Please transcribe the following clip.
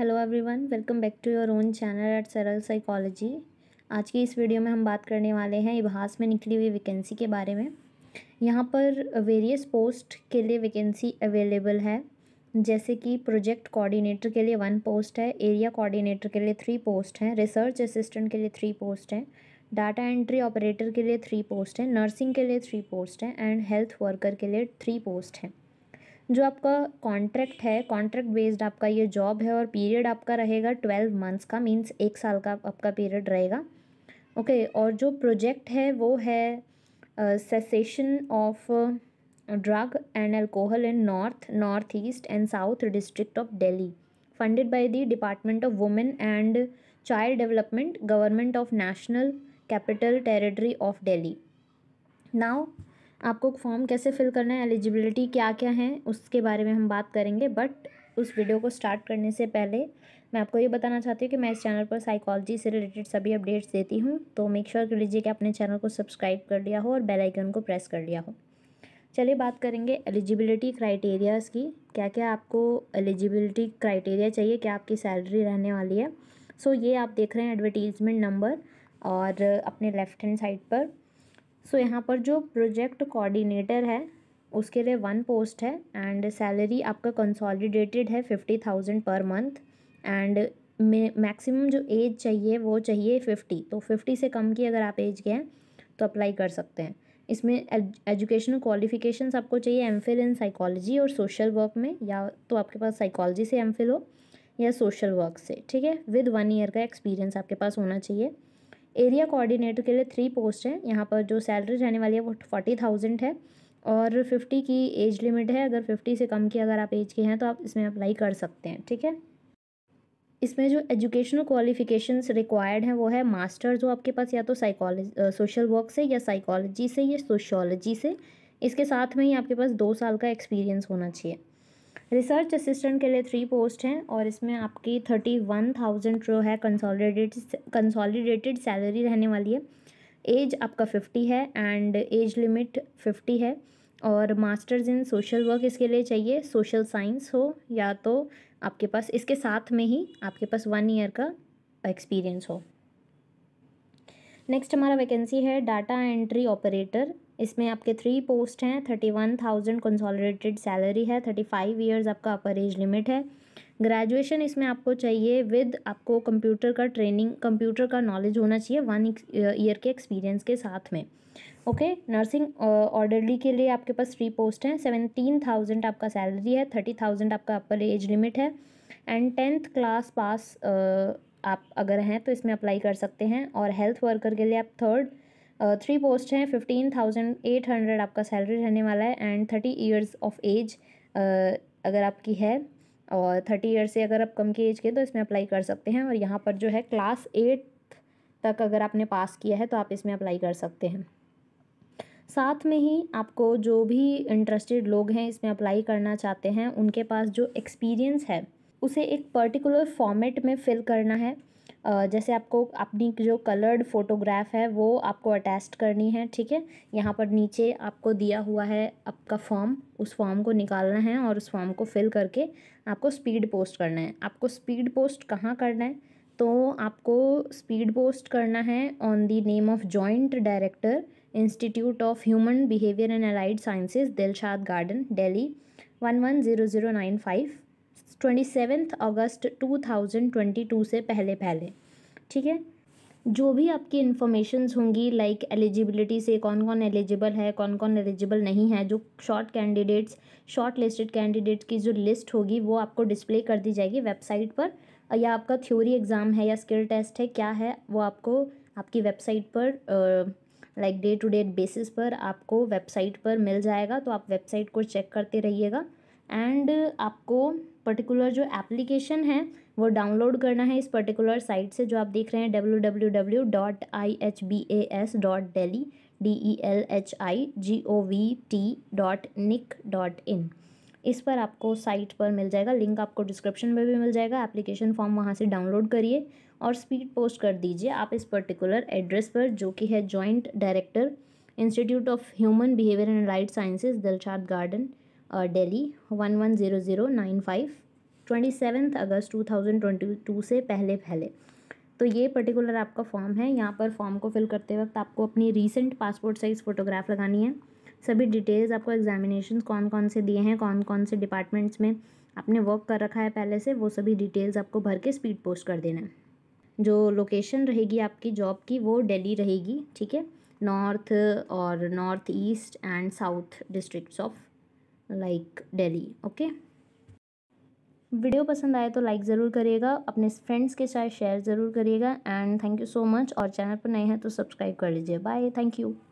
hello everyone welcome back to your own channel at Saral psychology आज की इस video में हम बात करने वाले हैं इबहास में निकली हुई वैकेंसी के बारे में यहाँ पर वेरियस पोस्ट के लिए वैकेंसी अवेलेबल है जैसे कि प्रोजेक्ट कोऑर्डिनेटर के लिए वन पोस्ट है एरिया कोऑर्डिनेटर के लिए थ्री पोस्ट हैं रिसर्च असिस्टेंट के लिए थ्री पोस्ट हैं डाटा एंट्री ऑपरेटर के लिए थ्री पोस्ट हैं नर्सिंग के लिए थ्री पोस्ट हैं एंड हेल्थ वर्कर के लिए थ्री पोस्ट हैं जो आपका कॉन्ट्रैक्ट है कॉन्ट्रैक्ट बेस्ड आपका ये जॉब है और पीरियड आपका रहेगा ट्वेल्व मंथ्स का मीन्स एक साल का आपका पीरियड रहेगा ओके okay, और जो प्रोजेक्ट है वो है cessation of drug and alcohol in north north east and south district of Delhi funded by the department of women and child development government of national capital territory of Delhi now आपको form कैसे fill करना है eligibility क्या क्या है उसके बारे में हम बात करेंगे बट उस वीडियो को स्टार्ट करने से पहले मैं आपको ये बताना चाहती हूँ कि मैं इस चैनल पर साइकोलॉजी से रिलेटेड सभी अपडेट्स देती हूँ तो मेक श्योर कर लीजिए कि आपने चैनल को सब्सक्राइब कर लिया हो और बेल आइकन को प्रेस कर लिया हो चलिए बात करेंगे एलिजिबिलिटी क्राइटेरियाज़ की क्या क्या आपको एलिजिबिलिटी क्राइटेरिया चाहिए क्या आपकी सैलरी रहने वाली है सो so, ये आप देख रहे हैं एडवर्टीज़मेंट नंबर और अपने लेफ़्ट हैंड साइड पर सो so, यहाँ पर जो प्रोजेक्ट कोऑर्डिनेटर है उसके लिए वन पोस्ट है एंड सैलरी आपका कंसोलिडेटेड है fifty thousand per month and maximum जो एज चाहिए वो चाहिए फिफ्टी तो फिफ्टी से कम की अगर आप एज गए हैं तो अप्लाई कर सकते हैं इसमें एजुकेशनल क्वालिफ़िकेशन आपको चाहिए एम फिल इन साइकोलॉजी और सोशल वर्क में या तो आपके पास साइकोलॉजी से एम फिल हो या सोशल वर्क से ठीक है विद वन ईयर का एक्सपीरियंस आपके पास होना चाहिए एरिया कोऑर्डिनेटर के लिए थ्री पोस्ट हैं यहाँ पर जो सैलरी रहने वाली है वो फोर्टी थाउजेंड है और फिफ्टी की एज लिमिट है अगर फिफ्टी से कम की अगर आप एज के हैं तो आप इसमें अप्लाई कर सकते हैं ठीक है इसमें जो एजुकेशनल क्वालिफिकेशंस रिक्वायर्ड हैं वो है मास्टर्स हो आपके पास या तो साइकोलॉजी सोशल वर्क से या साइकोलॉजी से या सोशोलॉजी से इसके साथ में ही आपके पास दो साल का एक्सपीरियंस होना चाहिए रिसर्च असिस्टेंट के लिए थ्री पोस्ट हैं और इसमें आपकी थर्टी वन थाउजेंड जो है कंसोलिडेट कंसोलिडेटेड सैलरी रहने वाली है एज आपका फिफ्टी है एंड एज लिमिट फिफ्टी है और मास्टर्स इन सोशल वर्क इसके लिए चाहिए सोशल साइंस हो या तो आपके पास इसके साथ में ही आपके पास वन ईयर का एक्सपीरियंस हो नेक्स्ट हमारा वैकेंसी है डाटा एंट्री ऑपरेटर इसमें आपके थ्री पोस्ट हैं thirty one thousand consolidated salary है थर्टी फाइव ईयर्स आपका अपर एज लिमिट है ग्रेजुएशन इसमें आपको चाहिए विद आपको कंप्यूटर का ट्रेनिंग कंप्यूटर का नॉलेज होना चाहिए वन ईयर के एक्सपीरियंस के साथ में ओके नर्सिंग ऑर्डरली के लिए आपके पास थ्री पोस्ट हैं सेवेंटीन थाउजेंड आपका सैलरी है थर्टी थाउजेंड आपका अपर एज लिमिट है एंड टेंथ क्लास पास आप अगर हैं तो इसमें अप्लाई कर सकते हैं और हेल्थ वर्कर के लिए आप थर्ड थ्री पोस्ट हैं फिफ्टीन थाउजेंड एट हंड्रेड आपका सैलरी रहने वाला है and thirty years of age अगर आपकी है और थर्टी ईयर्स से अगर आप कम की एज के तो इसमें अप्लाई कर सकते हैं और यहाँ पर जो है क्लास एट तक अगर आपने पास किया है तो आप इसमें अप्लाई कर सकते हैं साथ में ही आपको जो भी इंटरेस्टेड लोग हैं इसमें अप्लाई करना चाहते हैं उनके पास जो एक्सपीरियंस है उसे एक पर्टिकुलर फॉर्मेट में फिल करना है जैसे आपको अपनी जो कलर्ड फ़ोटोग्राफ है वो आपको अटेस्ट करनी है ठीक है यहाँ पर नीचे आपको दिया हुआ है आपका फॉर्म उस फॉर्म को निकालना है और उस फॉर्म को फिल करके आपको स्पीड पोस्ट करना है आपको स्पीड पोस्ट कहाँ करना है तो आपको स्पीड पोस्ट करना है on the name of joint director institute of human behaviour and allied sciences Dilshad Garden Delhi one one zero zero nine five twenty seventh August two thousand twenty two से पहले पहले ठीक है जो भी आपकी इन्फॉर्मेशंस होंगी लाइक एलिजिबिलिटी से कौन कौन एलिजिबल है कौन कौन एलिजिबल नहीं है जो short candidates shortlisted candidate की जो लिस्ट होगी वो आपको डिस्प्ले कर दी जाएगी वेबसाइट पर या आपका थ्योरी एग्ज़ाम है या स्किल टेस्ट है क्या है वो आपको आपकी वेबसाइट पर like day to day basis पर आपको वेबसाइट पर मिल जाएगा तो आप वेबसाइट को चेक करते रहिएगा एंड आपको पर्टिकुलर जो एप्लीकेशन है वो डाउनलोड करना है इस पर्टिकुलर साइट से जो आप देख रहे हैं W W W dot I H B A S dot Delhi D E L H I G O V T dot NIC dot in इस पर आपको साइट पर मिल जाएगा लिंक आपको डिस्क्रिप्शन में भी मिल जाएगा एप्लीकेशन फॉर्म वहाँ से डाउनलोड करिए और स्पीड पोस्ट कर दीजिए आप इस पर्टिकुलर एड्रेस पर जो कि है joint director institute of human behaviour and allied sciences Dilshad Garden Delhi one one zero zero nine five twenty seventh August two thousand twenty two से पहले पहले तो ये पर्टिकुलर आपका फॉर्म है यहाँ पर फॉर्म को फिल करते वक्त आपको अपनी रीसेंट पासपोर्ट साइज़ फ़ोटोग्राफ लगानी है सभी डिटेल्स आपको एग्जामिनेशन कौन कौन से दिए हैं कौन कौन से डिपार्टमेंट्स में आपने वर्क कर रखा है पहले से वो सभी डिटेल्स आपको भर के स्पीड पोस्ट कर देना है जो लोकेशन रहेगी आपकी जॉब की वो डेली रहेगी ठीक है नॉर्थ और north east and south districts of like Delhi okay video पसंद आए तो लाइक ज़रूर करिएगा अपने फ्रेंड्स के साथ शेयर ज़रूर करिएगा and thank you so much और चैनल पर नए हैं तो सब्सक्राइब कर लीजिए बाय थैंक यू